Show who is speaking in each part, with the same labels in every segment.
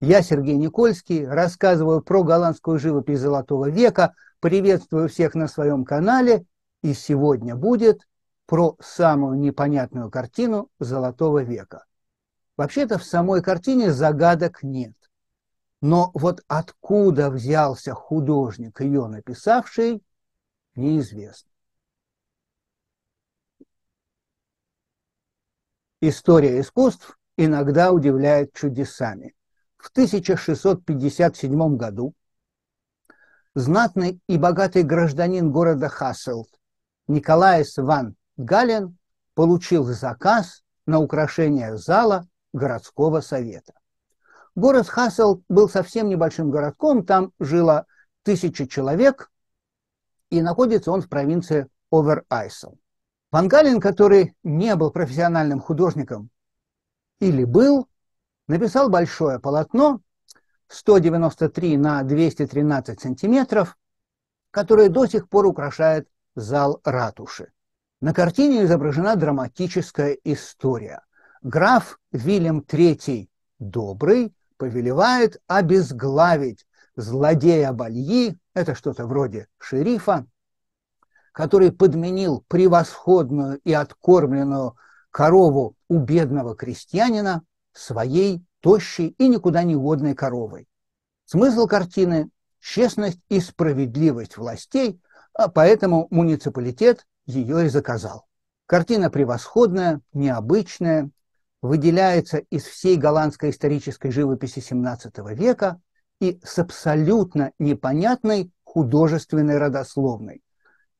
Speaker 1: Я Сергей Никольский, рассказываю про голландскую живопись Золотого века, приветствую всех на своем канале, и сегодня будет про самую непонятную картину Золотого века. Вообще-то в самой картине загадок нет. Но вот откуда взялся художник, ее написавший, неизвестно. История искусств иногда удивляет чудесами – в 1657 году знатный и богатый гражданин города Хассел Николаес ван Гален получил заказ на украшение зала городского совета. Город Хассел был совсем небольшим городком, там жило тысяча человек, и находится он в провинции Овер-Айсел. Ван Гален, который не был профессиональным художником или был, написал большое полотно 193 на 213 сантиметров, которое до сих пор украшает зал ратуши. На картине изображена драматическая история. Граф Вильям III Добрый повелевает обезглавить злодея Бальи, это что-то вроде шерифа, который подменил превосходную и откормленную корову у бедного крестьянина, своей тощей и никуда не годной коровой. Смысл картины – честность и справедливость властей, а поэтому муниципалитет ее и заказал. Картина превосходная, необычная, выделяется из всей голландской исторической живописи XVII века и с абсолютно непонятной художественной родословной.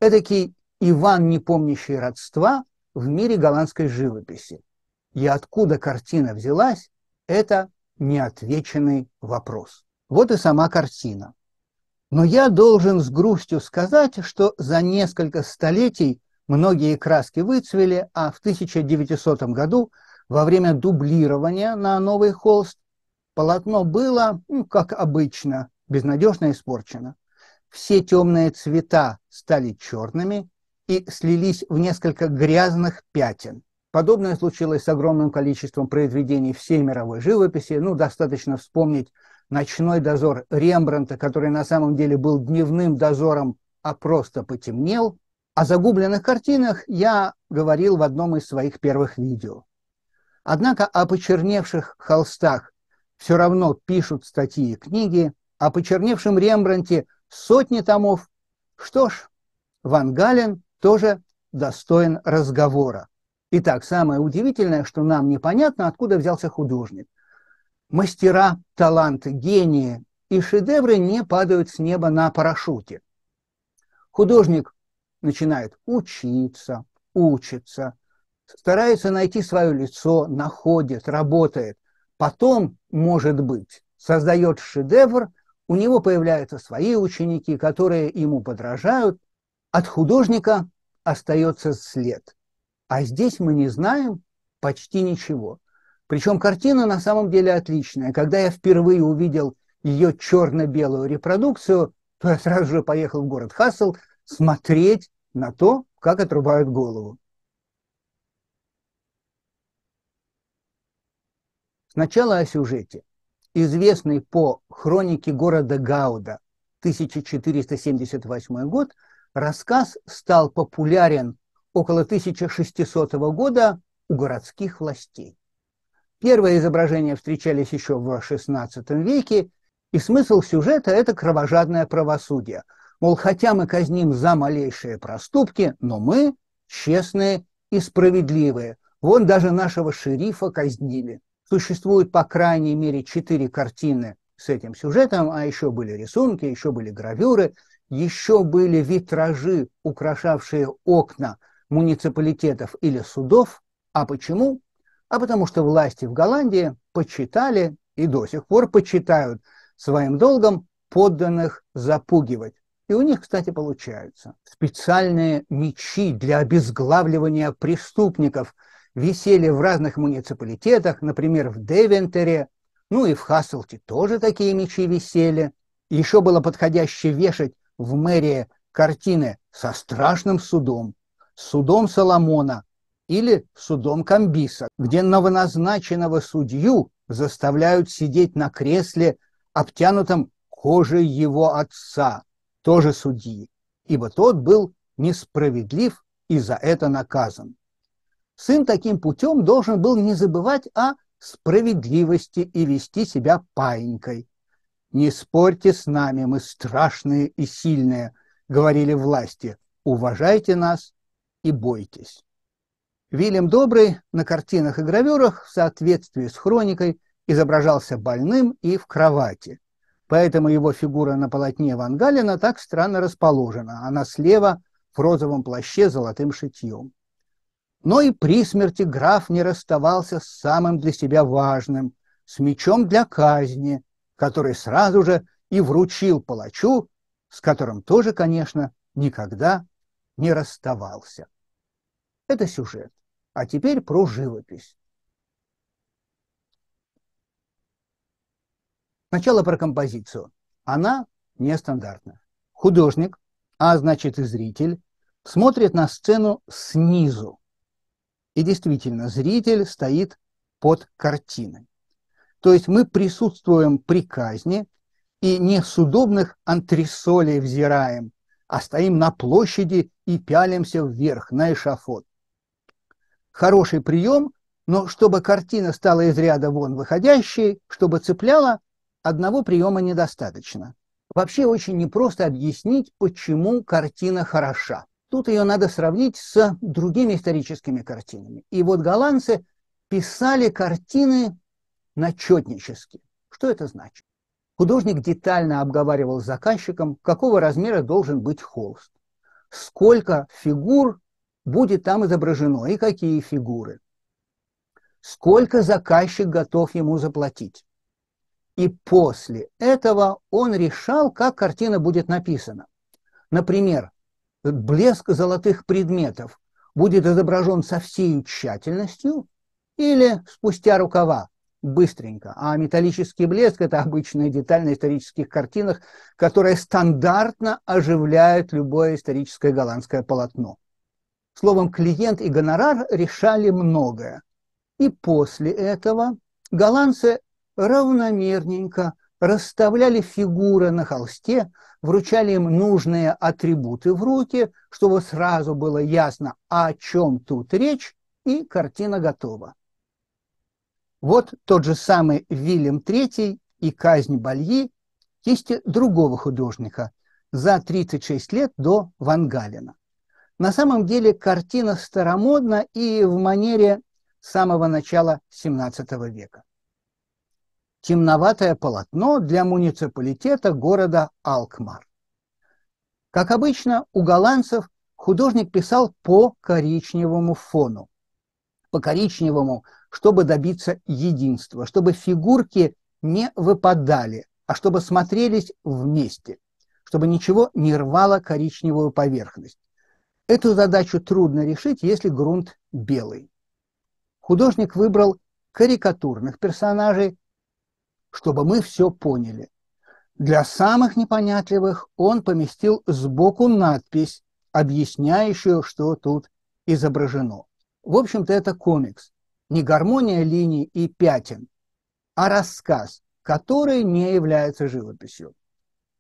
Speaker 1: Эдакий Иван, не помнящий родства в мире голландской живописи – и откуда картина взялась, это неотвеченный вопрос. Вот и сама картина. Но я должен с грустью сказать, что за несколько столетий многие краски выцвели, а в 1900 году во время дублирования на новый холст полотно было, ну, как обычно, безнадежно испорчено. Все темные цвета стали черными и слились в несколько грязных пятен. Подобное случилось с огромным количеством произведений всей мировой живописи. Ну, достаточно вспомнить «Ночной дозор» Рембранта, который на самом деле был дневным дозором, а просто потемнел. О загубленных картинах я говорил в одном из своих первых видео. Однако о почерневших холстах все равно пишут статьи и книги, о почерневшем Рембранте сотни томов. Что ж, Ван Гален тоже достоин разговора. Итак, самое удивительное, что нам непонятно, откуда взялся художник. Мастера, таланты, гении и шедевры не падают с неба на парашюте. Художник начинает учиться, учится, старается найти свое лицо, находит, работает. Потом, может быть, создает шедевр, у него появляются свои ученики, которые ему подражают. От художника остается след. А здесь мы не знаем почти ничего. Причем картина на самом деле отличная. Когда я впервые увидел ее черно-белую репродукцию, то я сразу же поехал в город Хассел смотреть на то, как отрубают голову. Сначала о сюжете. Известный по хронике города Гауда 1478 год, рассказ стал популярен около 1600 года у городских властей. Первые изображения встречались еще в XVI веке, и смысл сюжета – это кровожадное правосудие. Мол, хотя мы казним за малейшие проступки, но мы честные и справедливые. Вон даже нашего шерифа казнили. Существует по крайней мере четыре картины с этим сюжетом, а еще были рисунки, еще были гравюры, еще были витражи, украшавшие окна – муниципалитетов или судов. А почему? А потому что власти в Голландии почитали и до сих пор почитают своим долгом подданных запугивать. И у них, кстати, получаются специальные мечи для обезглавливания преступников висели в разных муниципалитетах, например, в Девентере, ну и в Хасселте тоже такие мечи висели. Еще было подходяще вешать в мэрии картины со страшным судом, судом Соломона или судом Камбиса, где новоназначенного судью заставляют сидеть на кресле, обтянутом кожей его отца, тоже судьи, ибо тот был несправедлив и за это наказан. Сын таким путем должен был не забывать о справедливости и вести себя паинькой. «Не спорьте с нами, мы страшные и сильные», — говорили власти. «Уважайте нас и бойтесь. Вильям Добрый на картинах и гравюрах в соответствии с хроникой изображался больным и в кровати. Поэтому его фигура на полотне Ван Галина так странно расположена. Она а слева в розовом плаще с золотым шитьем. Но и при смерти граф не расставался с самым для себя важным – с мечом для казни, который сразу же и вручил палачу, с которым тоже, конечно, никогда не расставался. Это сюжет. А теперь про живопись. Сначала про композицию. Она нестандартная. Художник, а значит и зритель, смотрит на сцену снизу. И действительно, зритель стоит под картиной. То есть мы присутствуем при казни и не с удобных антресолей взираем, а стоим на площади и пялимся вверх, на эшафот хороший прием, но чтобы картина стала из ряда вон выходящей, чтобы цепляла, одного приема недостаточно. Вообще очень непросто объяснить, почему картина хороша. Тут ее надо сравнить с другими историческими картинами. И вот голландцы писали картины начетнически. Что это значит? Художник детально обговаривал с заказчиком, какого размера должен быть холст, сколько фигур будет там изображено и какие фигуры, сколько заказчик готов ему заплатить. И после этого он решал, как картина будет написана. Например, блеск золотых предметов будет изображен со всей тщательностью или спустя рукава, быстренько. А металлический блеск – это обычная деталь на исторических картинах, которая стандартно оживляет любое историческое голландское полотно. Словом, клиент и гонорар решали многое. И после этого голландцы равномерненько расставляли фигуры на холсте, вручали им нужные атрибуты в руки, чтобы сразу было ясно, о чем тут речь, и картина готова. Вот тот же самый Вильям III и казнь Бальи кисти другого художника за 36 лет до Вангалина. На самом деле картина старомодна и в манере самого начала XVII века. Темноватое полотно для муниципалитета города Алкмар. Как обычно, у голландцев художник писал по коричневому фону. По коричневому, чтобы добиться единства, чтобы фигурки не выпадали, а чтобы смотрелись вместе, чтобы ничего не рвало коричневую поверхность. Эту задачу трудно решить, если грунт белый. Художник выбрал карикатурных персонажей, чтобы мы все поняли. Для самых непонятливых он поместил сбоку надпись, объясняющую, что тут изображено. В общем-то, это комикс. Не гармония линий и пятен, а рассказ, который не является живописью.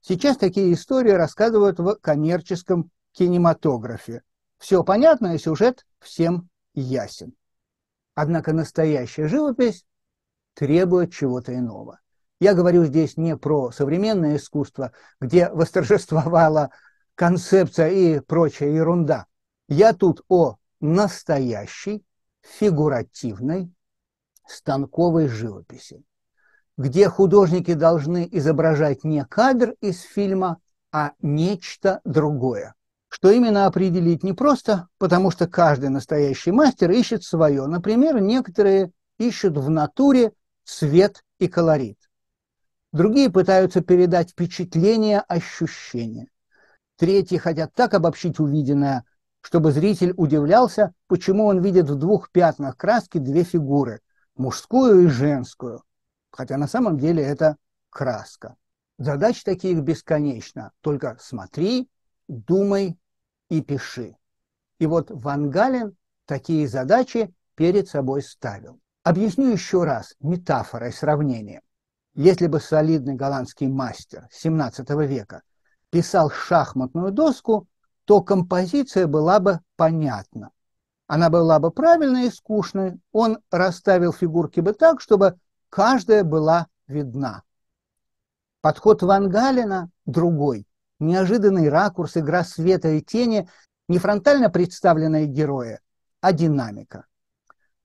Speaker 1: Сейчас такие истории рассказывают в коммерческом кинематографе. Все понятно, и сюжет всем ясен. Однако настоящая живопись требует чего-то иного. Я говорю здесь не про современное искусство, где восторжествовала концепция и прочая ерунда. Я тут о настоящей, фигуративной, станковой живописи, где художники должны изображать не кадр из фильма, а нечто другое что именно определить непросто, потому что каждый настоящий мастер ищет свое. Например, некоторые ищут в натуре цвет и колорит. Другие пытаются передать впечатление, ощущение. Третьи хотят так обобщить увиденное, чтобы зритель удивлялся, почему он видит в двух пятнах краски две фигуры – мужскую и женскую. Хотя на самом деле это краска. Задач таких бесконечно. Только смотри, думай, и пиши. И вот Ван Гален такие задачи перед собой ставил. Объясню еще раз метафорой сравнение. Если бы солидный голландский мастер XVII века писал шахматную доску, то композиция была бы понятна. Она была бы правильной и скучной. Он расставил фигурки бы так, чтобы каждая была видна. Подход Ван Галена другой неожиданный ракурс, игра света и тени, не фронтально представленные герои, а динамика.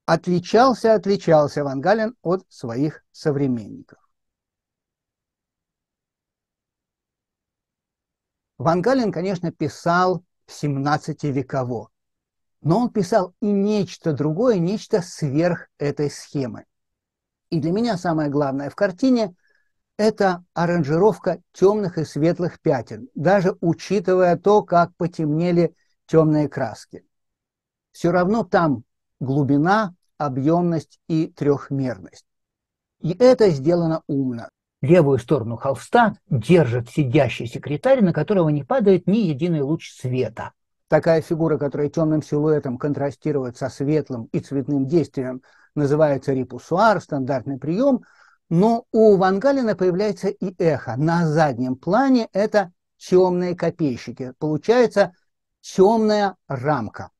Speaker 1: Отличался, отличался Ван Гален от своих современников. Ван Гален, конечно, писал 17-веково, но он писал и нечто другое, нечто сверх этой схемы. И для меня самое главное в картине это аранжировка темных и светлых пятен, даже учитывая то, как потемнели темные краски. Все равно там глубина, объемность и трехмерность. И это сделано умно. Левую сторону холста держит сидящий секретарь, на которого не падает ни единый луч света. Такая фигура, которая темным силуэтом контрастирует со светлым и цветным действием, называется репуссуар, стандартный прием – но у Ван Вангалина появляется и эхо. На заднем плане это темные копейщики. Получается темная рамка.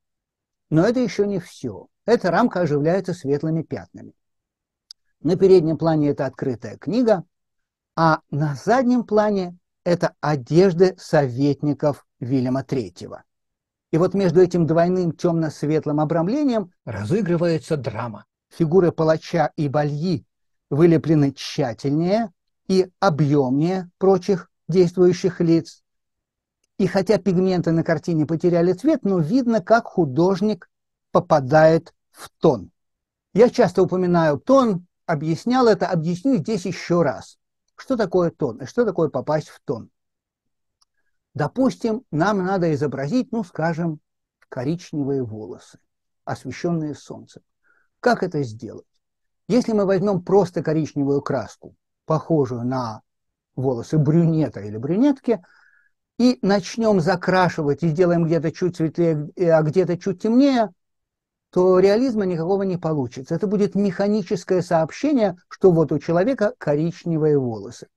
Speaker 1: Но это еще не все. Эта рамка оживляется светлыми пятнами. На переднем плане это открытая книга, а на заднем плане это одежды советников Вильяма III. И вот между этим двойным темно-светлым обрамлением разыгрывается драма. Фигуры палача и бальи вылеплены тщательнее и объемнее прочих действующих лиц. И хотя пигменты на картине потеряли цвет, но видно, как художник попадает в тон. Я часто упоминаю тон, объяснял это, объясню здесь еще раз. Что такое тон и что такое попасть в тон? Допустим, нам надо изобразить, ну, скажем, коричневые волосы, освещенные солнцем. Как это сделать? Если мы возьмем просто коричневую краску, похожую на волосы брюнета или брюнетки, и начнем закрашивать и сделаем где-то чуть светлее, э, а где-то чуть темнее, то реализма никакого не получится. Это будет механическое сообщение, что вот у человека коричневые волосы.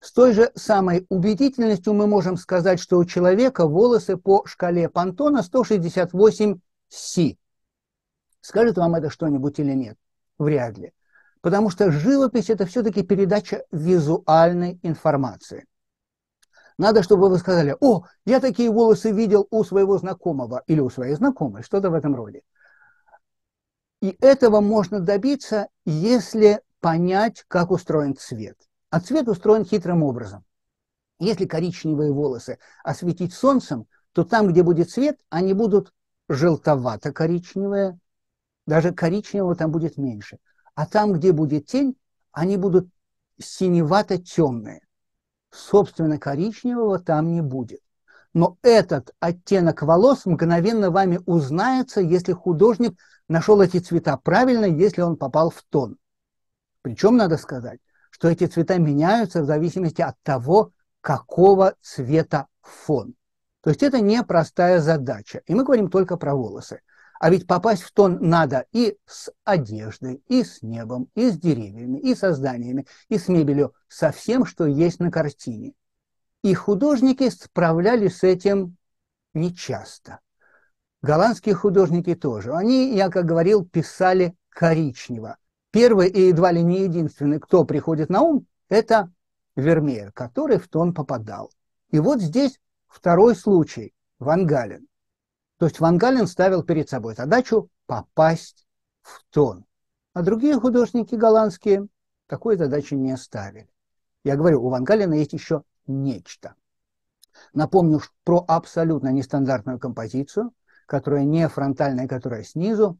Speaker 1: С той же самой убедительностью мы можем сказать, что у человека волосы по шкале Пантона 168 c Скажет вам это что-нибудь или нет? вряд ли. Потому что живопись – это все-таки передача визуальной информации. Надо, чтобы вы сказали, о, я такие волосы видел у своего знакомого или у своей знакомой, что-то в этом роде. И этого можно добиться, если понять, как устроен цвет. А цвет устроен хитрым образом. Если коричневые волосы осветить солнцем, то там, где будет цвет, они будут желтовато-коричневые, даже коричневого там будет меньше. А там, где будет тень, они будут синевато-темные. Собственно, коричневого там не будет. Но этот оттенок волос мгновенно вами узнается, если художник нашел эти цвета правильно, если он попал в тон. Причем надо сказать, что эти цвета меняются в зависимости от того, какого цвета фон. То есть это непростая задача. И мы говорим только про волосы. А ведь попасть в тон надо и с одеждой, и с небом, и с деревьями, и со зданиями, и с мебелью, со всем, что есть на картине. И художники справлялись с этим нечасто. Голландские художники тоже. Они, я как говорил, писали коричнево. Первый и едва ли не единственный, кто приходит на ум, это Вермеер, который в тон попадал. И вот здесь второй случай – Ван Гален. То есть Ван Гален ставил перед собой задачу попасть в тон. А другие художники голландские такой задачи не ставили. Я говорю, у Ван Галена есть еще нечто. Напомню про абсолютно нестандартную композицию, которая не фронтальная, которая снизу.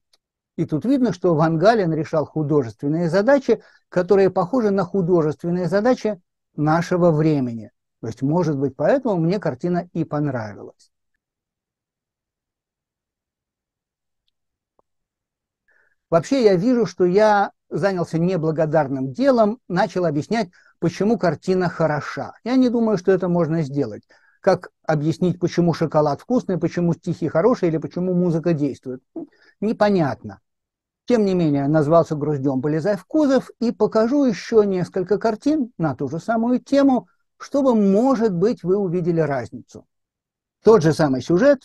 Speaker 1: И тут видно, что Ван Гален решал художественные задачи, которые похожи на художественные задачи нашего времени. То есть, может быть, поэтому мне картина и понравилась. Вообще я вижу, что я занялся неблагодарным делом, начал объяснять, почему картина хороша. Я не думаю, что это можно сделать. Как объяснить, почему шоколад вкусный, почему стихи хорошие или почему музыка действует? Непонятно. Тем не менее, назвался груздем «Полезай в кузов» и покажу еще несколько картин на ту же самую тему, чтобы, может быть, вы увидели разницу. Тот же самый сюжет,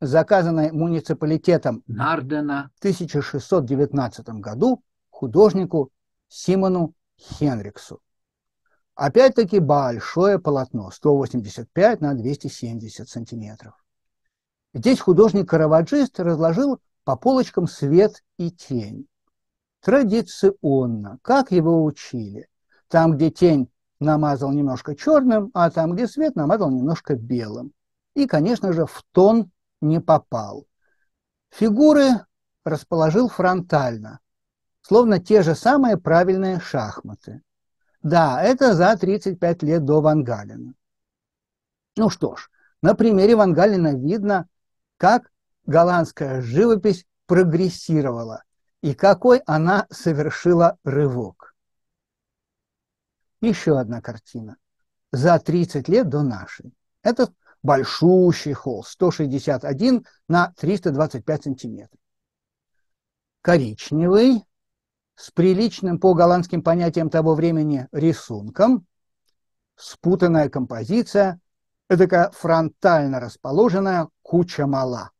Speaker 1: заказанной муниципалитетом Нардена в 1619 году художнику Симону Хенриксу. Опять-таки большое полотно, 185 на 270 сантиметров. Здесь художник-караваджист разложил по полочкам свет и тень. Традиционно, как его учили. Там, где тень намазал немножко черным, а там, где свет намазал немножко белым. И, конечно же, в тон не попал. Фигуры расположил фронтально, словно те же самые правильные шахматы. Да, это за 35 лет до Ван Вангалина. Ну что ж, на примере Ван Вангалина видно, как голландская живопись прогрессировала и какой она совершила рывок. Еще одна картина за 30 лет до нашей. Этот большущий холст, 161 на 325 сантиметров. Коричневый, с приличным по голландским понятиям того времени рисунком, спутанная композиция, эдакая фронтально расположенная куча мала.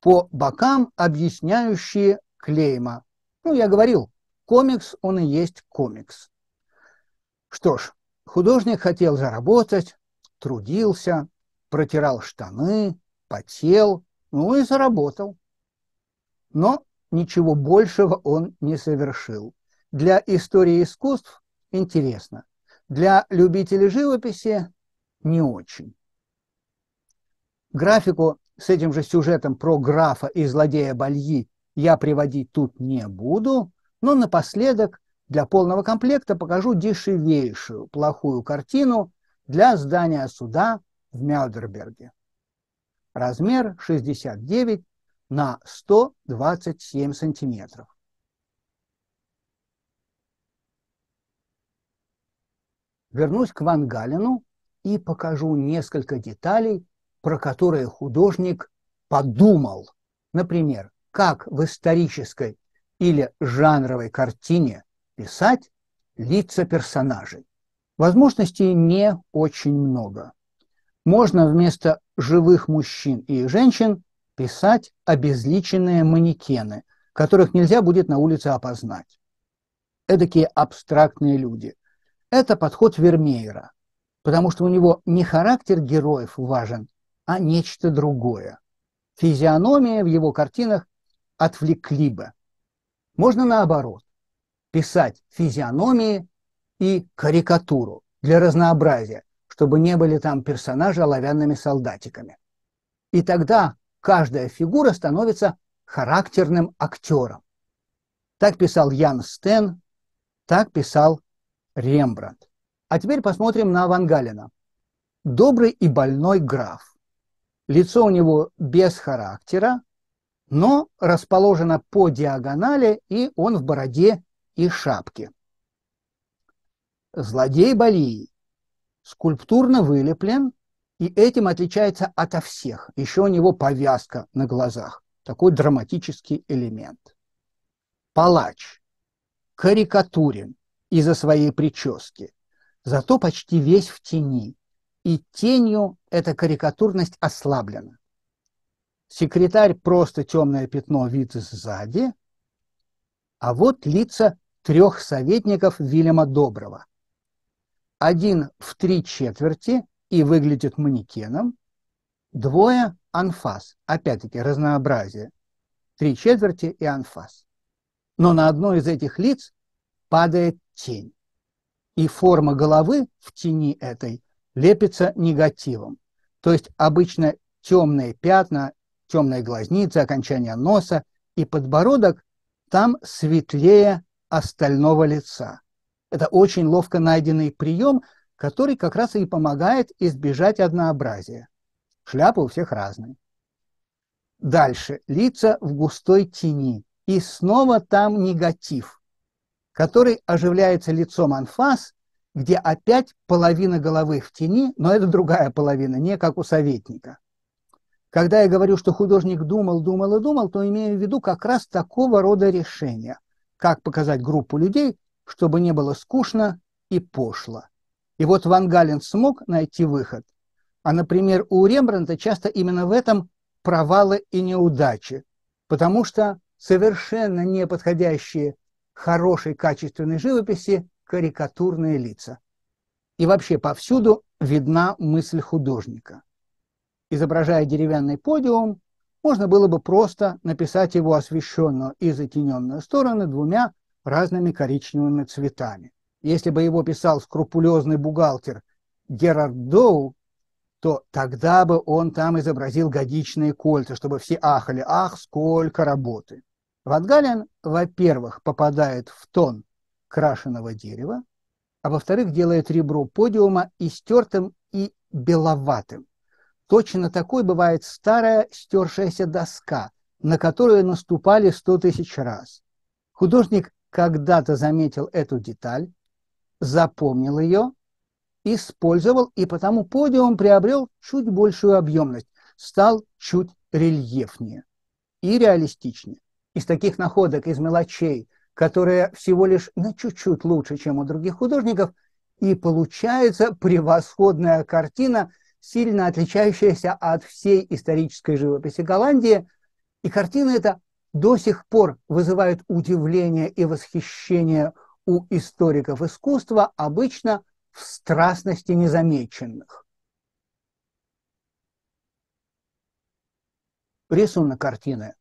Speaker 1: По бокам объясняющие клейма. Ну, я говорил, комикс он и есть комикс. Что ж, художник хотел заработать, трудился, протирал штаны, потел, ну и заработал. Но ничего большего он не совершил. Для истории искусств интересно, для любителей живописи не очень. Графику с этим же сюжетом про графа и злодея Бальи я приводить тут не буду, но напоследок для полного комплекта покажу дешевейшую плохую картину – для здания суда в Мялдерберге. Размер 69 на 127 сантиметров. Вернусь к Вангалину и покажу несколько деталей, про которые художник подумал. Например, как в исторической или жанровой картине писать лица персонажей. Возможностей не очень много. Можно вместо живых мужчин и женщин писать обезличенные манекены, которых нельзя будет на улице опознать. Эдакие абстрактные люди. Это подход Вермеера, потому что у него не характер героев важен, а нечто другое. Физиономия в его картинах отвлекли бы. Можно наоборот, писать физиономии и карикатуру для разнообразия, чтобы не были там персонажи оловянными солдатиками. И тогда каждая фигура становится характерным актером. Так писал Ян Стен, так писал Рембрандт. А теперь посмотрим на Вангалина. Добрый и больной граф. Лицо у него без характера, но расположено по диагонали, и он в бороде и шапке злодей Балии скульптурно вылеплен, и этим отличается ото всех. Еще у него повязка на глазах. Такой драматический элемент. Палач карикатурен из-за своей прически, зато почти весь в тени. И тенью эта карикатурность ослаблена. Секретарь просто темное пятно вид сзади, а вот лица трех советников Вильяма Доброго – один в три четверти и выглядит манекеном, двое – анфас. Опять-таки, разнообразие. Три четверти и анфас. Но на одно из этих лиц падает тень. И форма головы в тени этой лепится негативом. То есть обычно темные пятна, темные глазницы, окончание носа и подбородок там светлее остального лица. Это очень ловко найденный прием, который как раз и помогает избежать однообразия. Шляпы у всех разные. Дальше. Лица в густой тени. И снова там негатив, который оживляется лицом анфас, где опять половина головы в тени, но это другая половина, не как у советника. Когда я говорю, что художник думал, думал и думал, то имею в виду как раз такого рода решения. Как показать группу людей, чтобы не было скучно и пошло. И вот Ван Гален смог найти выход. А, например, у Рембрандта часто именно в этом провалы и неудачи, потому что совершенно неподходящие хорошей качественной живописи карикатурные лица. И вообще повсюду видна мысль художника. Изображая деревянный подиум, можно было бы просто написать его освещенную и затененную стороны двумя разными коричневыми цветами. Если бы его писал скрупулезный бухгалтер Герард Доу, то тогда бы он там изобразил годичные кольца, чтобы все ахали, ах, сколько работы. Ватгалин, во-первых, попадает в тон крашеного дерева, а во-вторых, делает ребро подиума и стертым, и беловатым. Точно такой бывает старая стершаяся доска, на которую наступали сто тысяч раз. Художник когда-то заметил эту деталь, запомнил ее, использовал, и потому подиум приобрел чуть большую объемность, стал чуть рельефнее и реалистичнее. Из таких находок, из мелочей, которые всего лишь на чуть-чуть лучше, чем у других художников, и получается превосходная картина, сильно отличающаяся от всей исторической живописи Голландии. И картина эта до сих пор вызывают удивление и восхищение у историков искусства, обычно в страстности незамеченных. Рисунок картины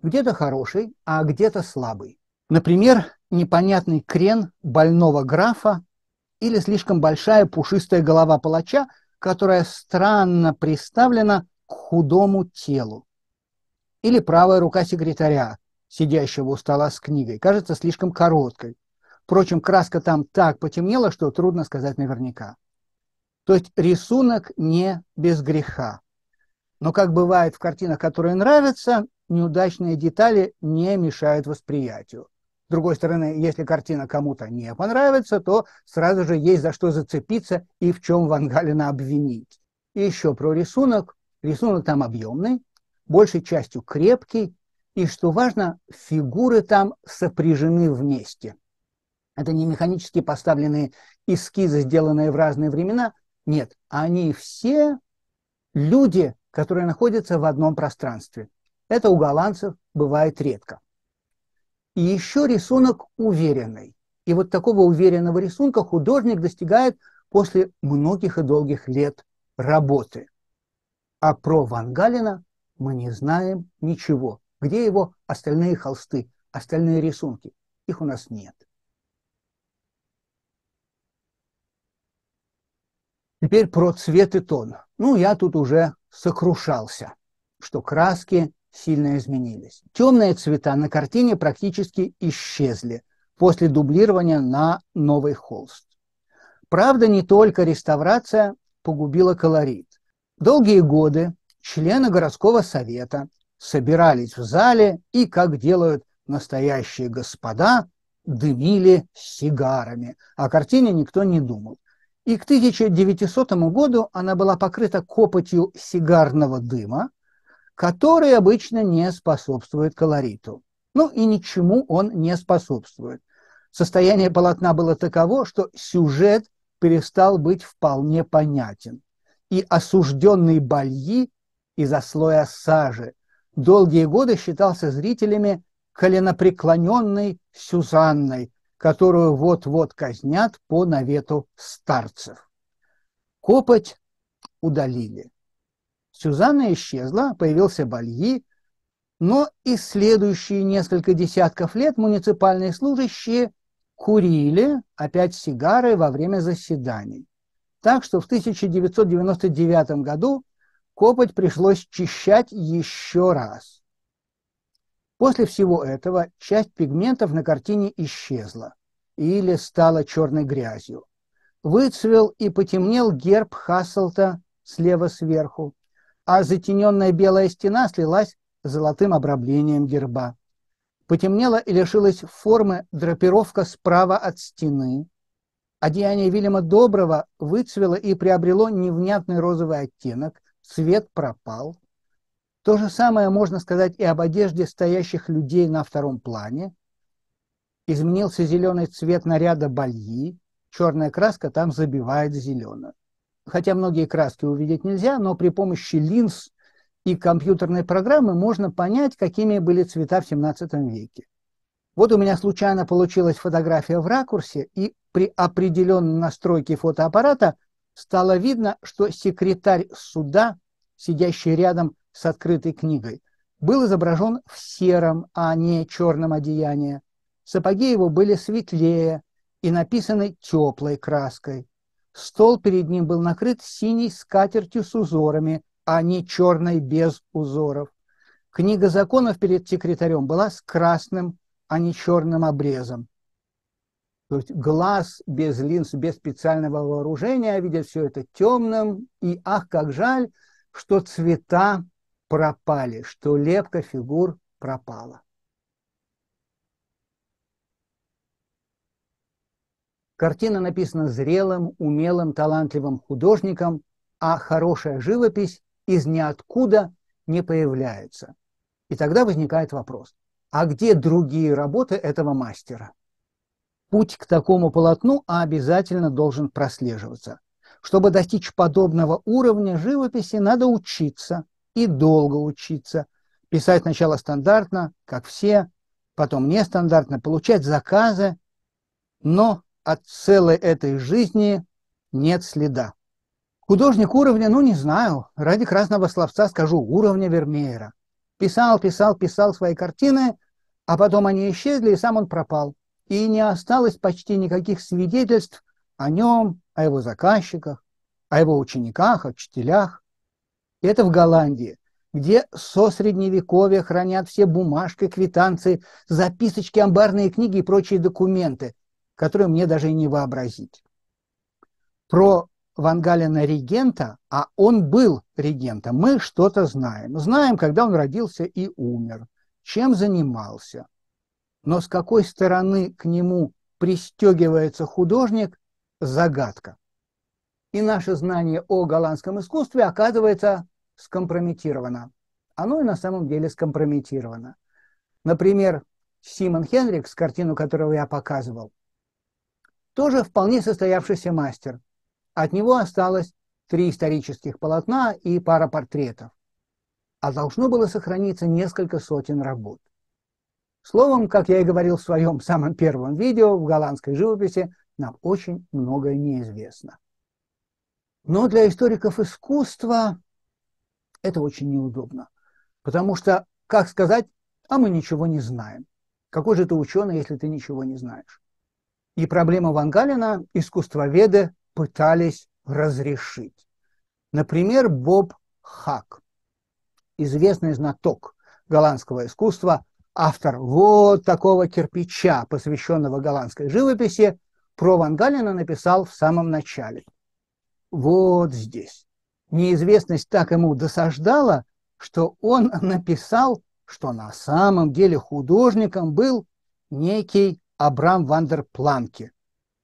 Speaker 1: где-то хороший, а где-то слабый. Например, непонятный крен больного графа или слишком большая пушистая голова палача, которая странно приставлена к худому телу или правая рука секретаря, сидящего у стола с книгой, кажется слишком короткой. Впрочем, краска там так потемнела, что трудно сказать наверняка. То есть рисунок не без греха. Но, как бывает в картинах, которые нравятся, неудачные детали не мешают восприятию. С другой стороны, если картина кому-то не понравится, то сразу же есть за что зацепиться и в чем Вангалина обвинить. И еще про рисунок. Рисунок там объемный, большей частью крепкий, и, что важно, фигуры там сопряжены вместе. Это не механически поставленные эскизы, сделанные в разные времена. Нет, они все люди, которые находятся в одном пространстве. Это у голландцев бывает редко. И еще рисунок уверенный. И вот такого уверенного рисунка художник достигает после многих и долгих лет работы. А про ван Вангалина мы не знаем ничего. Где его остальные холсты, остальные рисунки? Их у нас нет. Теперь про цвет и тон. Ну, я тут уже сокрушался, что краски сильно изменились. Темные цвета на картине практически исчезли после дублирования на новый холст. Правда, не только реставрация погубила колорит. Долгие годы члены городского совета собирались в зале и, как делают настоящие господа, дымили сигарами. О картине никто не думал. И к 1900 году она была покрыта копотью сигарного дыма, который обычно не способствует колориту. Ну и ничему он не способствует. Состояние полотна было таково, что сюжет перестал быть вполне понятен. И осужденный Бальи из-за слоя сажи. Долгие годы считался зрителями коленопреклоненной Сюзанной, которую вот-вот казнят по навету старцев. Копоть удалили. Сюзанна исчезла, появился Бальи, но и следующие несколько десятков лет муниципальные служащие курили опять сигары во время заседаний. Так что в 1999 году Копоть пришлось чищать еще раз. После всего этого часть пигментов на картине исчезла или стала черной грязью. Выцвел и потемнел герб Хасселта слева сверху, а затененная белая стена слилась с золотым обраблением герба. Потемнела и лишилась формы драпировка справа от стены. Одеяние Вильяма Доброго выцвело и приобрело невнятный розовый оттенок – цвет пропал. То же самое можно сказать и об одежде стоящих людей на втором плане. Изменился зеленый цвет наряда бальи, черная краска там забивает зеленую. Хотя многие краски увидеть нельзя, но при помощи линз и компьютерной программы можно понять, какими были цвета в 17 веке. Вот у меня случайно получилась фотография в ракурсе, и при определенной настройке фотоаппарата – стало видно, что секретарь суда, сидящий рядом с открытой книгой, был изображен в сером, а не черном одеянии. Сапоги его были светлее и написаны теплой краской. Стол перед ним был накрыт синей скатертью с узорами, а не черной без узоров. Книга законов перед секретарем была с красным, а не черным обрезом. То есть глаз без линз, без специального вооружения видит все это темным. И ах, как жаль, что цвета пропали, что лепка фигур пропала. Картина написана зрелым, умелым, талантливым художником, а хорошая живопись из ниоткуда не появляется. И тогда возникает вопрос, а где другие работы этого мастера? путь к такому полотну обязательно должен прослеживаться. Чтобы достичь подобного уровня живописи, надо учиться и долго учиться. Писать сначала стандартно, как все, потом нестандартно, получать заказы, но от целой этой жизни нет следа. Художник уровня, ну не знаю, ради красного словца скажу, уровня Вермеера. Писал, писал, писал свои картины, а потом они исчезли, и сам он пропал и не осталось почти никаких свидетельств о нем, о его заказчиках, о его учениках, учителях. это в Голландии, где со средневековья хранят все бумажки, квитанции, записочки, амбарные книги и прочие документы, которые мне даже и не вообразить. Про Вангалина регента, а он был регентом, мы что-то знаем. Знаем, когда он родился и умер, чем занимался – но с какой стороны к нему пристегивается художник – загадка. И наше знание о голландском искусстве оказывается скомпрометировано. Оно и на самом деле скомпрометировано. Например, Симон Хенрикс, картину которого я показывал, тоже вполне состоявшийся мастер. От него осталось три исторических полотна и пара портретов. А должно было сохраниться несколько сотен работ. Словом, как я и говорил в своем самом первом видео в голландской живописи, нам очень многое неизвестно. Но для историков искусства это очень неудобно, потому что, как сказать, а мы ничего не знаем. Какой же ты ученый, если ты ничего не знаешь? И проблему Вангалина искусствоведы пытались разрешить. Например, Боб Хак, известный знаток голландского искусства – автор вот такого кирпича, посвященного голландской живописи, про Ван Вангалина написал в самом начале. Вот здесь. Неизвестность так ему досаждала, что он написал, что на самом деле художником был некий Абрам Вандер Планке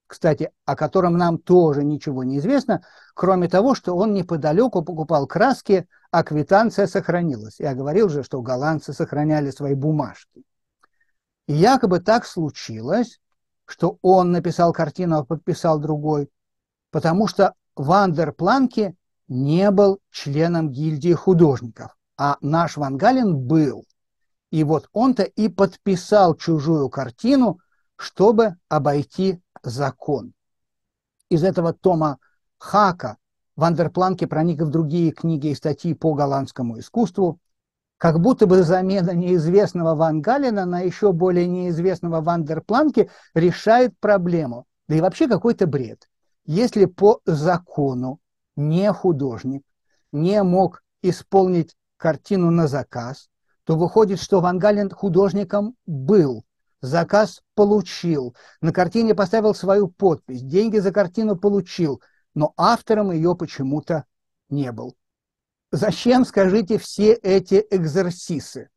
Speaker 1: кстати, о котором нам тоже ничего не известно, кроме того, что он неподалеку покупал краски, а квитанция сохранилась. Я говорил же, что голландцы сохраняли свои бумажки. И якобы так случилось, что он написал картину, а подписал другой, потому что Вандер Планке не был членом гильдии художников, а наш Ван Вангалин был. И вот он-то и подписал чужую картину, чтобы обойти закон. Из этого тома Хака Вандерпланке проник в другие книги и статьи по голландскому искусству, как будто бы замена неизвестного Ван Галина на еще более неизвестного Вандерпланке решает проблему. Да и вообще какой-то бред. Если по закону не художник не мог исполнить картину на заказ, то выходит, что Ван Гален художником был, заказ получил, на картине поставил свою подпись, деньги за картину получил, но автором ее почему-то не был. Зачем, скажите, все эти экзорсисы?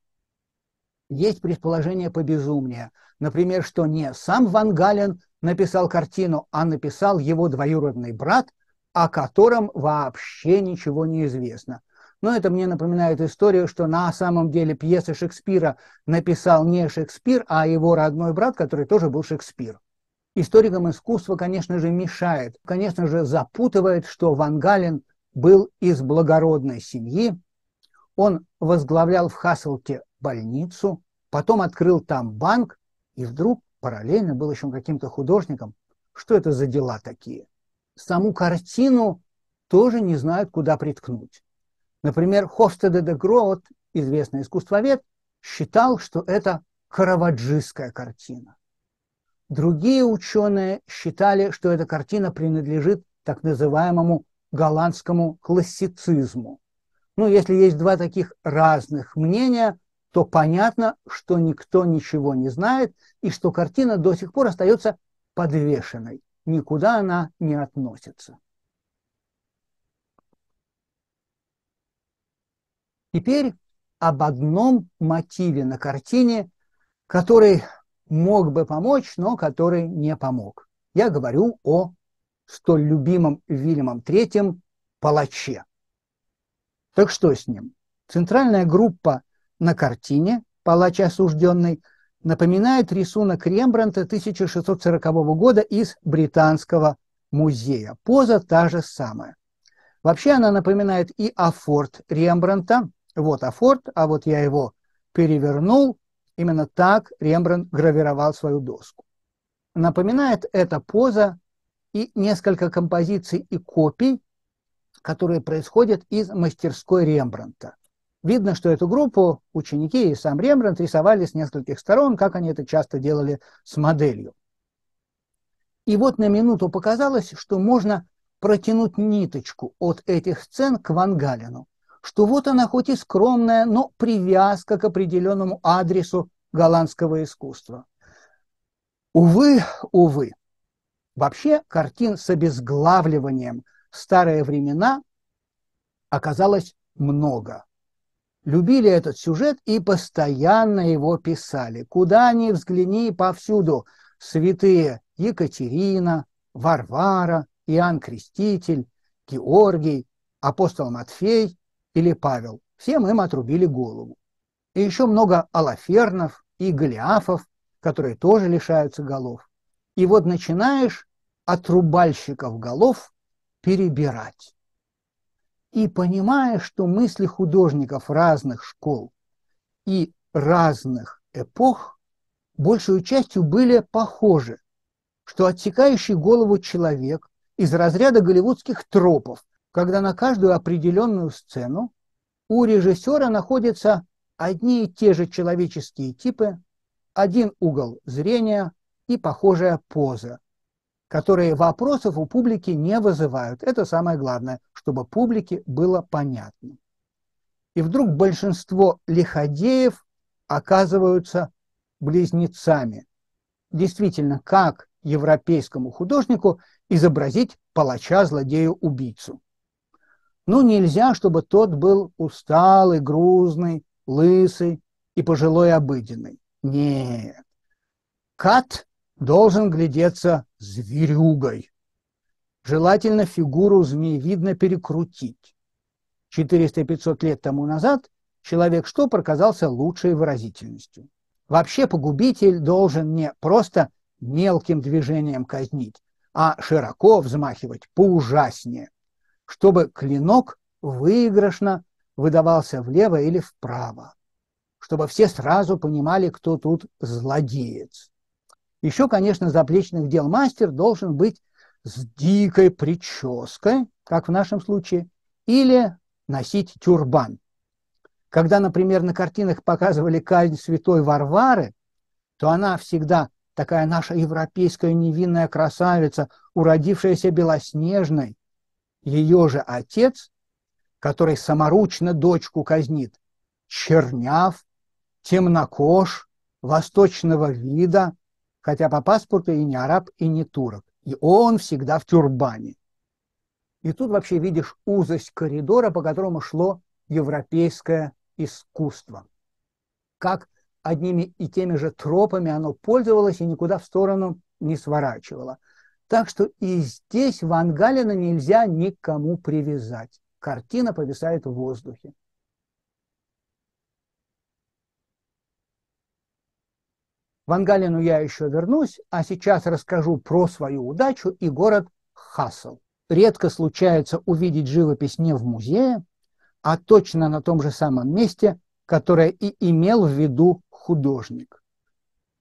Speaker 1: Есть предположение по безумнее, Например, что не сам Ван Гален написал картину, а написал его двоюродный брат, о котором вообще ничего не известно. Но это мне напоминает историю, что на самом деле пьесы Шекспира написал не Шекспир, а его родной брат, который тоже был Шекспир. Историкам искусства, конечно же, мешает, конечно же, запутывает, что Ван Вангалин был из благородной семьи, он возглавлял в Хасселте больницу, потом открыл там банк, и вдруг параллельно был еще каким-то художником. Что это за дела такие? Саму картину тоже не знают, куда приткнуть. Например, Хостеде де Гроот, известный искусствовед, считал, что это караваджистская картина. Другие ученые считали, что эта картина принадлежит так называемому голландскому классицизму. Ну, если есть два таких разных мнения, то понятно, что никто ничего не знает и что картина до сих пор остается подвешенной. Никуда она не относится. Теперь об одном мотиве на картине, который мог бы помочь, но который не помог. Я говорю о столь любимом Вильямом III палаче. Так что с ним? Центральная группа на картине «Палач осужденный» напоминает рисунок Рембрандта 1640 года из Британского музея. Поза та же самая. Вообще она напоминает и афорт Рембрандта, вот афорт, а вот я его перевернул. Именно так Рембрандт гравировал свою доску. Напоминает эта поза и несколько композиций и копий, которые происходят из мастерской Рембранта. Видно, что эту группу ученики и сам Рембрандт рисовали с нескольких сторон, как они это часто делали с моделью. И вот на минуту показалось, что можно протянуть ниточку от этих сцен к Вангалину что вот она хоть и скромная, но привязка к определенному адресу голландского искусства. Увы, увы. Вообще картин с обезглавливанием в старые времена оказалось много. Любили этот сюжет и постоянно его писали. Куда ни взгляни, повсюду святые Екатерина, Варвара, Иоанн Креститель, Георгий, апостол Матфей или Павел. Всем им отрубили голову. И еще много алафернов и голиафов, которые тоже лишаются голов. И вот начинаешь отрубальщиков голов перебирать. И понимая, что мысли художников разных школ и разных эпох большую частью были похожи, что отсекающий голову человек из разряда голливудских тропов когда на каждую определенную сцену у режиссера находятся одни и те же человеческие типы, один угол зрения и похожая поза, которые вопросов у публики не вызывают. Это самое главное, чтобы публике было понятно. И вдруг большинство лиходеев оказываются близнецами. Действительно, как европейскому художнику изобразить палача-злодею-убийцу? Ну, нельзя, чтобы тот был усталый, грузный, лысый и пожилой обыденный. Нет. Кат должен глядеться зверюгой. Желательно фигуру змеевидно перекрутить. 400-500 лет тому назад человек что проказался лучшей выразительностью. Вообще погубитель должен не просто мелким движением казнить, а широко взмахивать поужаснее – чтобы клинок выигрышно выдавался влево или вправо, чтобы все сразу понимали, кто тут злодеец. Еще, конечно, заплечных дел мастер должен быть с дикой прической, как в нашем случае, или носить тюрбан. Когда, например, на картинах показывали казнь святой Варвары, то она всегда такая наша европейская невинная красавица, уродившаяся белоснежной, ее же отец, который саморучно дочку казнит, черняв, темнокож, восточного вида, хотя по паспорту и не араб, и не турок. И он всегда в тюрбане. И тут вообще видишь узость коридора, по которому шло европейское искусство. Как одними и теми же тропами оно пользовалось и никуда в сторону не сворачивало – так что и здесь Ван Галина нельзя никому привязать. Картина повисает в воздухе. Вангалину я еще вернусь, а сейчас расскажу про свою удачу и город Хасл. Редко случается увидеть живопись не в музее, а точно на том же самом месте, которое и имел в виду художник.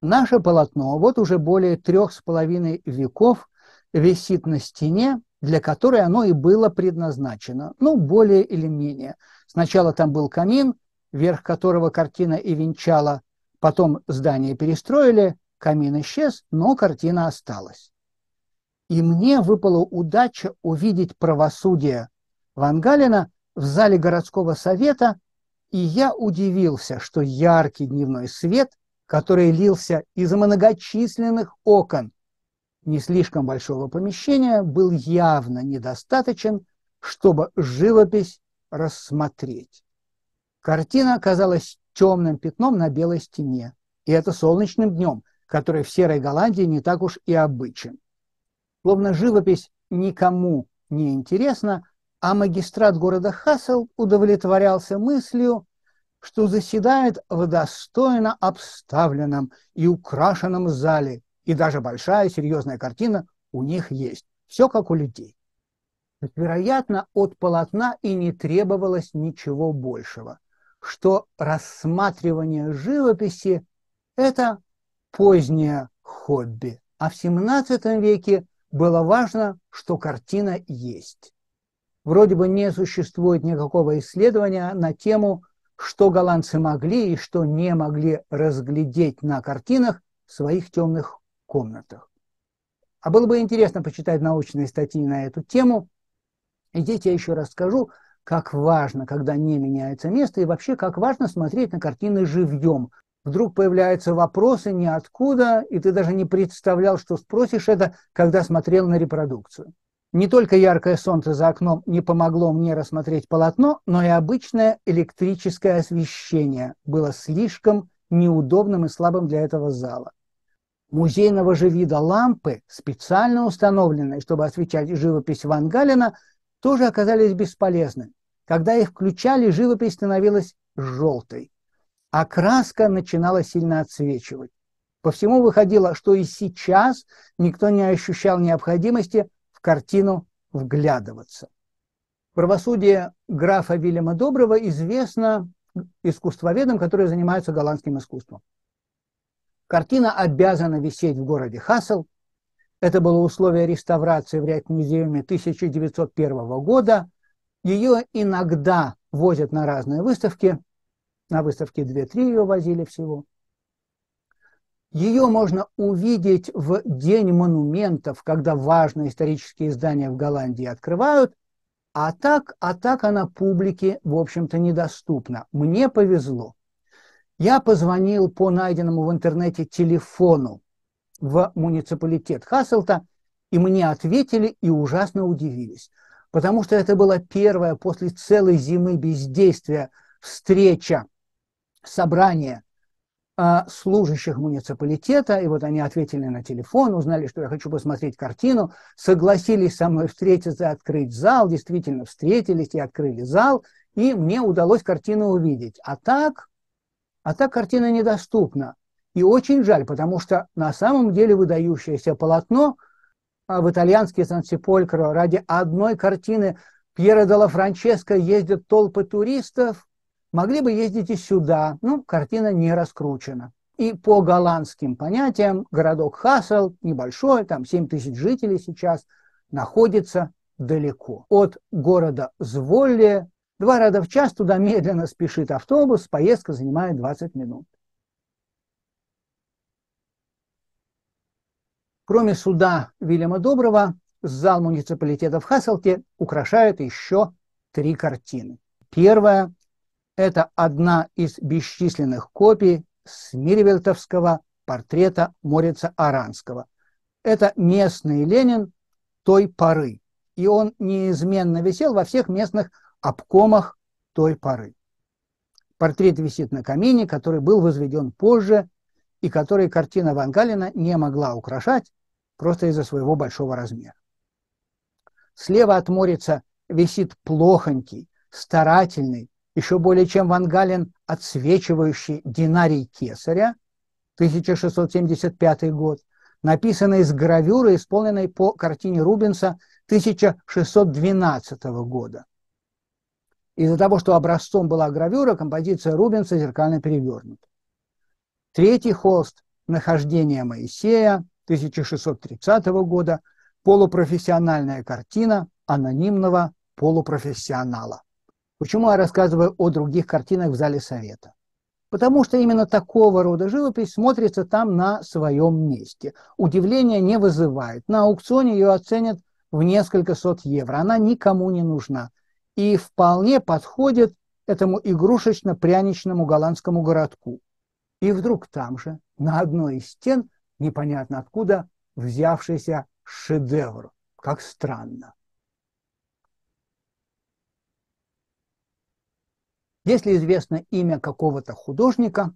Speaker 1: Наше полотно вот уже более трех с половиной веков висит на стене, для которой оно и было предназначено, ну, более или менее. Сначала там был камин, верх которого картина и венчала, потом здание перестроили, камин исчез, но картина осталась. И мне выпала удача увидеть правосудие Вангалина в зале городского совета, и я удивился, что яркий дневной свет, который лился из многочисленных окон – не слишком большого помещения был явно недостаточен, чтобы живопись рассмотреть. Картина оказалась темным пятном на белой стене, и это солнечным днем, который в Серой Голландии не так уж и обычен. Словно живопись никому не интересна, а магистрат города Хассел удовлетворялся мыслью, что заседает в достойно обставленном и украшенном зале, и даже большая серьезная картина у них есть. Все как у людей. Вероятно, от полотна и не требовалось ничего большего, что рассматривание живописи – это позднее хобби, а в XVII веке было важно, что картина есть. Вроде бы не существует никакого исследования на тему, что голландцы могли и что не могли разглядеть на картинах своих темных комнатах. А было бы интересно почитать научные статьи на эту тему. И здесь я еще раз скажу, как важно, когда не меняется место, и вообще, как важно смотреть на картины живьем. Вдруг появляются вопросы ниоткуда, и ты даже не представлял, что спросишь это, когда смотрел на репродукцию. Не только яркое солнце за окном не помогло мне рассмотреть полотно, но и обычное электрическое освещение было слишком неудобным и слабым для этого зала музейного же вида лампы, специально установленные, чтобы освещать живопись Ван Галина, тоже оказались бесполезны. Когда их включали, живопись становилась желтой, а краска начинала сильно отсвечивать. По всему выходило, что и сейчас никто не ощущал необходимости в картину вглядываться. Правосудие графа Вильяма Доброго известно искусствоведам, которые занимаются голландским искусством. Картина обязана висеть в городе Хасл. Это было условие реставрации в Ряд-музеуме 1901 года. Ее иногда возят на разные выставки. На выставке 2-3 ее возили всего. Ее можно увидеть в День монументов, когда важные исторические здания в Голландии открывают, а так, а так она публике, в общем-то, недоступна. Мне повезло. Я позвонил по найденному в интернете телефону в муниципалитет Хасселта, и мне ответили и ужасно удивились, потому что это была первая после целой зимы бездействия встреча, собрание э, а, служащих муниципалитета, и вот они ответили на телефон, узнали, что я хочу посмотреть картину, согласились со мной встретиться открыть зал, действительно встретились и открыли зал, и мне удалось картину увидеть. А так а так картина недоступна. И очень жаль, потому что на самом деле выдающееся полотно а, в итальянский Сан-Сеполькро ради одной картины Пьера Дала Франческо ездят толпы туристов, могли бы ездить и сюда, но ну, картина не раскручена. И по голландским понятиям городок Хассел, небольшой, там 7 тысяч жителей сейчас, находится далеко от города Зволле Два ряда в час туда медленно спешит автобус, поездка занимает 20 минут. Кроме суда Вильяма Доброго, зал муниципалитета в Хасселте украшает еще три картины. Первая – это одна из бесчисленных копий Смиревельтовского портрета Морица Аранского. Это местный Ленин той поры, и он неизменно висел во всех местных обкомах той поры. Портрет висит на камине, который был возведен позже и который картина Ван Галина не могла украшать просто из-за своего большого размера. Слева от Морица висит плохонький, старательный, еще более чем Ван Гален, отсвечивающий динарий кесаря, 1675 год, написанный с гравюры, исполненной по картине Рубенса 1612 года. Из-за того, что образцом была гравюра, композиция Рубенса зеркально перевернута. Третий холст – «Нахождение Моисея» 1630 года, полупрофессиональная картина анонимного полупрофессионала. Почему я рассказываю о других картинах в зале совета? Потому что именно такого рода живопись смотрится там на своем месте. Удивления не вызывает. На аукционе ее оценят в несколько сот евро. Она никому не нужна и вполне подходит этому игрушечно-пряничному голландскому городку. И вдруг там же, на одной из стен, непонятно откуда, взявшийся шедевр. Как странно. Если известно имя какого-то художника,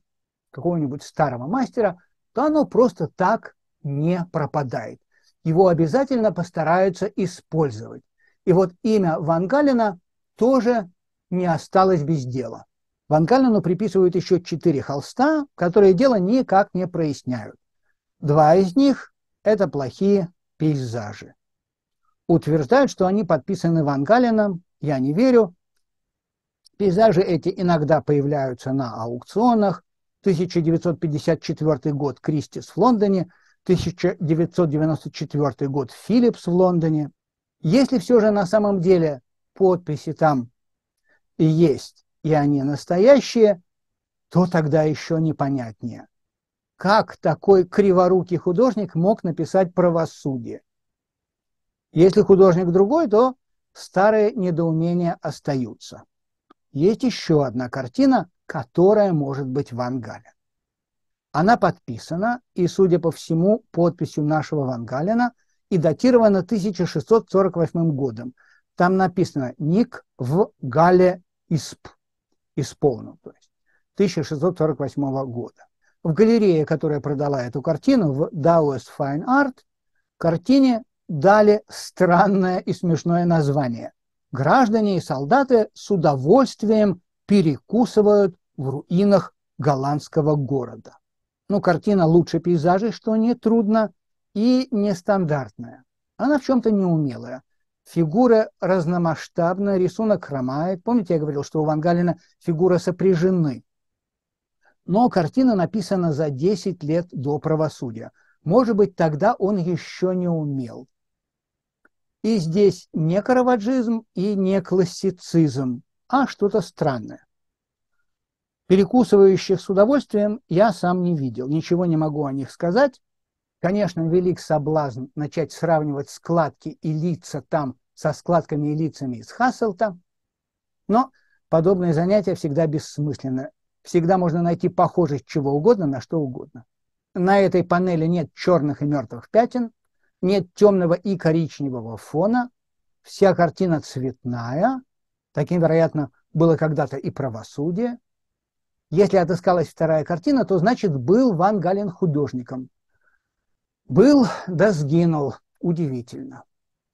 Speaker 1: какого-нибудь старого мастера, то оно просто так не пропадает. Его обязательно постараются использовать. И вот имя Ван Галина тоже не осталось без дела. Ван Каллену приписывают еще четыре холста, которые дело никак не проясняют. Два из них – это плохие пейзажи. Утверждают, что они подписаны Ван Калленом, я не верю. Пейзажи эти иногда появляются на аукционах. 1954 год Кристис в Лондоне, 1994 год Филлипс в Лондоне. Если все же на самом деле подписи там есть, и они настоящие, то тогда еще непонятнее. Как такой криворукий художник мог написать правосудие? Если художник другой, то старые недоумения остаются. Есть еще одна картина, которая может быть Ван Вангален. Она подписана и, судя по всему, подписью нашего Ван Вангалина и датирована 1648 годом – там написано «Ник в Гале Исп», исполнил, то есть 1648 года. В галерее, которая продала эту картину, в Daoist Fine Art, картине дали странное и смешное название. Граждане и солдаты с удовольствием перекусывают в руинах голландского города. Ну, картина лучше пейзажей, что не трудно, и нестандартная. Она в чем-то неумелая – фигура разномасштабная, рисунок хромает. Помните, я говорил, что у Вангалина фигуры сопряжены. Но картина написана за 10 лет до правосудия. Может быть, тогда он еще не умел. И здесь не караваджизм и не классицизм, а что-то странное. Перекусывающих с удовольствием я сам не видел, ничего не могу о них сказать. Конечно, велик соблазн начать сравнивать складки и лица там со складками и лицами из Хасселта, но подобные занятия всегда бессмысленны. Всегда можно найти похожесть чего угодно на что угодно. На этой панели нет черных и мертвых пятен, нет темного и коричневого фона, вся картина цветная, таким, вероятно, было когда-то и правосудие. Если отыскалась вторая картина, то значит был Ван Гален художником. Был, да сгинул. Удивительно.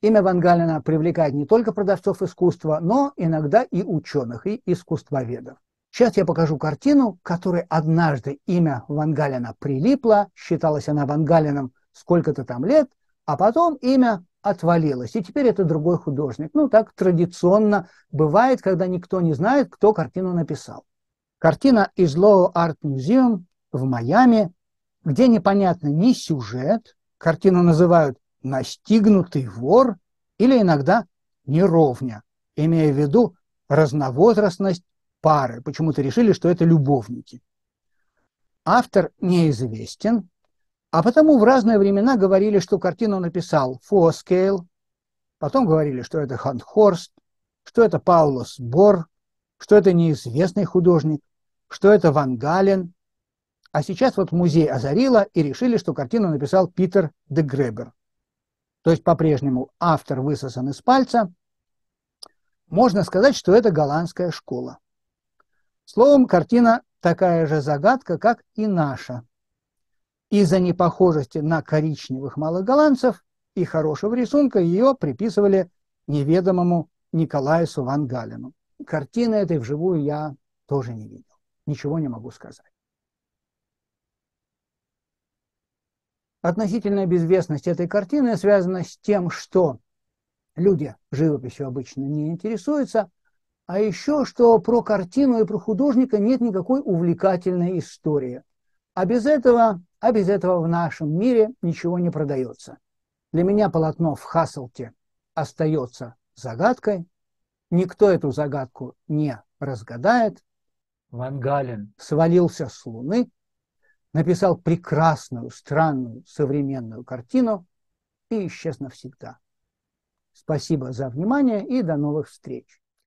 Speaker 1: Имя Ван Вангалина привлекает не только продавцов искусства, но иногда и ученых, и искусствоведов. Сейчас я покажу картину, которой однажды имя Ван Вангалина прилипло, считалась она Ван Вангалином сколько-то там лет, а потом имя отвалилось, и теперь это другой художник. Ну, так традиционно бывает, когда никто не знает, кто картину написал. Картина из Low Art Museum в Майами где непонятно ни сюжет, картину называют «настигнутый вор» или иногда «неровня», имея в виду разновозрастность пары. Почему-то решили, что это любовники. Автор неизвестен, а потому в разные времена говорили, что картину написал Фоскейл, потом говорили, что это Хантхорст, что это Паулос Бор, что это неизвестный художник, что это Ван Гален, а сейчас вот музей озарило и решили, что картину написал Питер де Гребер. То есть по-прежнему автор высосан из пальца. Можно сказать, что это голландская школа. Словом, картина такая же загадка, как и наша. Из-за непохожести на коричневых малоголландцев и хорошего рисунка ее приписывали неведомому Николаю Сувангалину. Картины этой вживую я тоже не видел. Ничего не могу сказать. Относительная безвестность этой картины связана с тем, что люди живописью обычно не интересуются, а еще что про картину и про художника нет никакой увлекательной истории. А без этого, а без этого в нашем мире ничего не продается. Для меня полотно в Хасселте остается загадкой. Никто эту загадку не разгадает. Ван Гален свалился с Луны написал прекрасную, странную, современную картину и исчез навсегда. Спасибо за внимание и до новых встреч.